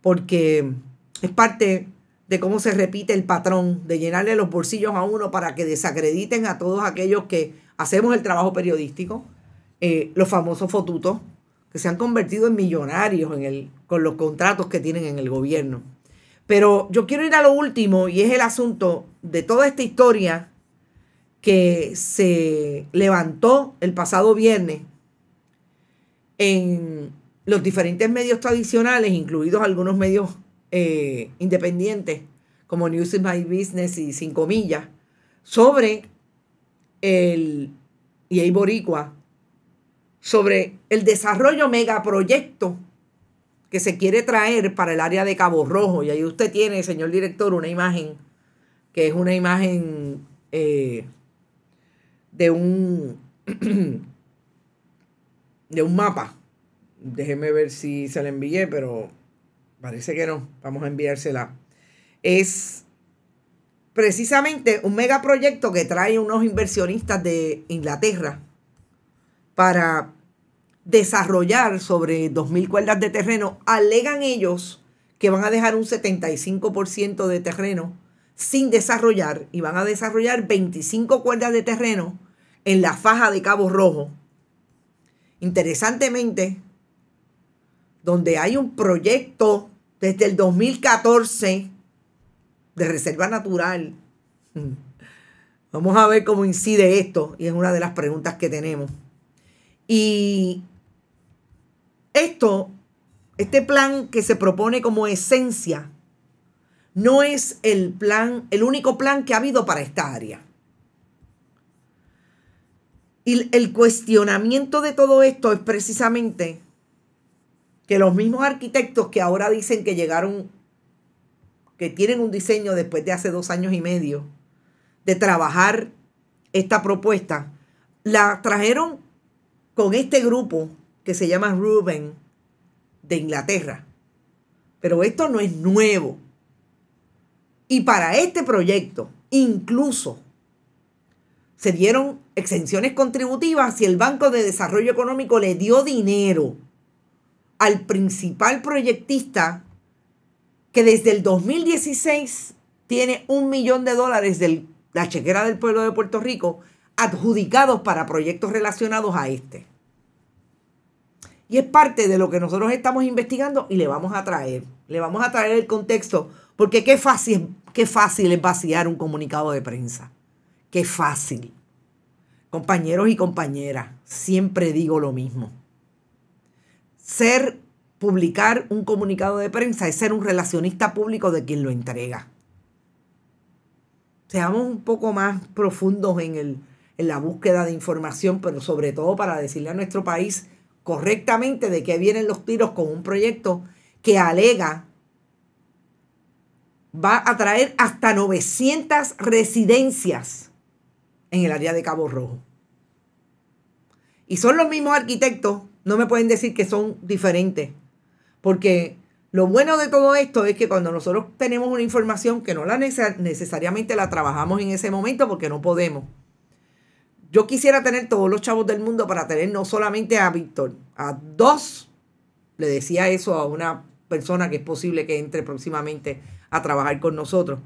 porque es parte de cómo se repite el patrón de llenarle los bolsillos a uno para que desacrediten a todos aquellos que hacemos el trabajo periodístico, eh, los famosos fotutos, que se han convertido en millonarios en el, con los contratos que tienen en el gobierno. Pero yo quiero ir a lo último y es el asunto de toda esta historia que se levantó el pasado viernes en los diferentes medios tradicionales, incluidos algunos medios eh, independientes como News is My Business y Sin Millas, sobre el, boricua, sobre el desarrollo megaproyecto que se quiere traer para el área de Cabo Rojo. Y ahí usted tiene, señor director, una imagen que es una imagen eh, de un <clears throat> de un mapa. Déjeme ver si se la envié, pero parece que no. Vamos a enviársela. Es precisamente un megaproyecto que trae unos inversionistas de Inglaterra para desarrollar sobre 2.000 cuerdas de terreno, alegan ellos que van a dejar un 75% de terreno sin desarrollar y van a desarrollar 25 cuerdas de terreno en la faja de Cabo Rojo. Interesantemente, donde hay un proyecto desde el 2014 de reserva natural. <laughs> Vamos a ver cómo incide esto y es una de las preguntas que tenemos. Y esto, este plan que se propone como esencia, no es el plan, el único plan que ha habido para esta área. Y el cuestionamiento de todo esto es precisamente que los mismos arquitectos que ahora dicen que llegaron, que tienen un diseño después de hace dos años y medio de trabajar esta propuesta, la trajeron con este grupo que se llama Ruben de Inglaterra. Pero esto no es nuevo. Y para este proyecto, incluso, se dieron exenciones contributivas y el Banco de Desarrollo Económico le dio dinero al principal proyectista que desde el 2016 tiene un millón de dólares de la chequera del pueblo de Puerto Rico adjudicados para proyectos relacionados a este. Y es parte de lo que nosotros estamos investigando y le vamos a traer. Le vamos a traer el contexto. Porque qué fácil, qué fácil es vaciar un comunicado de prensa. Qué fácil. Compañeros y compañeras, siempre digo lo mismo. Ser, publicar un comunicado de prensa es ser un relacionista público de quien lo entrega. Seamos un poco más profundos en, en la búsqueda de información, pero sobre todo para decirle a nuestro país correctamente de qué vienen los tiros con un proyecto que alega va a traer hasta 900 residencias en el área de Cabo Rojo. Y son los mismos arquitectos, no me pueden decir que son diferentes, porque lo bueno de todo esto es que cuando nosotros tenemos una información que no la necesariamente la trabajamos en ese momento porque no podemos, yo quisiera tener todos los chavos del mundo para tener no solamente a Víctor, a dos. Le decía eso a una persona que es posible que entre próximamente a trabajar con nosotros.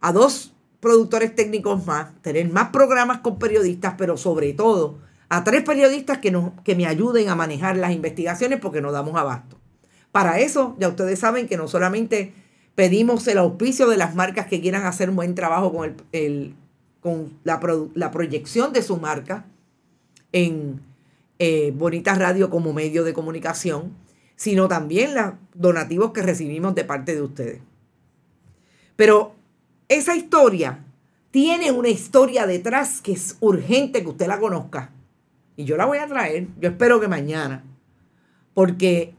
A dos productores técnicos más, tener más programas con periodistas, pero sobre todo a tres periodistas que, que me ayuden a manejar las investigaciones porque nos damos abasto. Para eso, ya ustedes saben que no solamente pedimos el auspicio de las marcas que quieran hacer un buen trabajo con el, el con la, proyección de su marca en eh, Bonita Radio como medio de comunicación, sino también los donativos que recibimos de parte de ustedes. Pero esa historia tiene una historia detrás que es urgente que usted la conozca. Y yo la voy a traer, yo espero que mañana, porque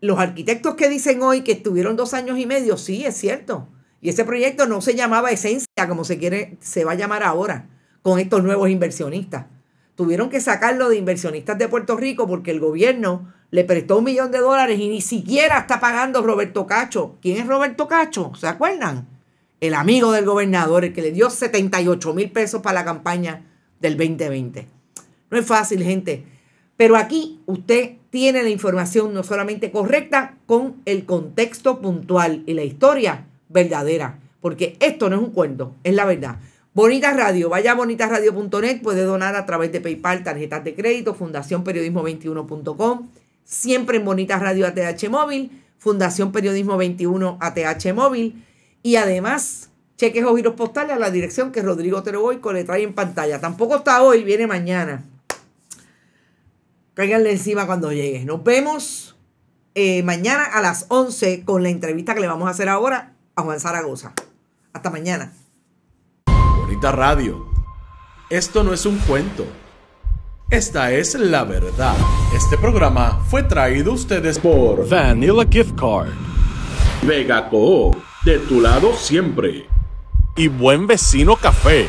los arquitectos que dicen hoy que estuvieron dos años y medio, sí, es cierto, y ese proyecto no se llamaba Esencia, como se quiere, se va a llamar ahora, con estos nuevos inversionistas. Tuvieron que sacarlo de inversionistas de Puerto Rico porque el gobierno le prestó un millón de dólares y ni siquiera está pagando Roberto Cacho. ¿Quién es Roberto Cacho? ¿Se acuerdan? El amigo del gobernador, el que le dio 78 mil pesos para la campaña del 2020. No es fácil, gente. Pero aquí usted tiene la información no solamente correcta, con el contexto puntual y la historia verdadera, porque esto no es un cuento, es la verdad. Bonitas Radio, vaya a bonitasradio.net, puede donar a través de PayPal, tarjetas de crédito, Fundación Periodismo21.com, siempre en Bonitas Radio ATH Móvil, Fundación Periodismo 21 ATH Móvil, y además cheques o giros postales a la dirección que Rodrigo Tereboico le trae en pantalla. Tampoco está hoy, viene mañana. Cáiganle encima cuando llegue. Nos vemos eh, mañana a las 11 con la entrevista que le vamos a hacer ahora a Juan Zaragoza. Hasta mañana. Bonita radio. Esto no es un cuento. Esta es la verdad. Este programa fue traído a ustedes por Vanilla Gift Card, Vega Co, de tu lado siempre, y Buen Vecino Café.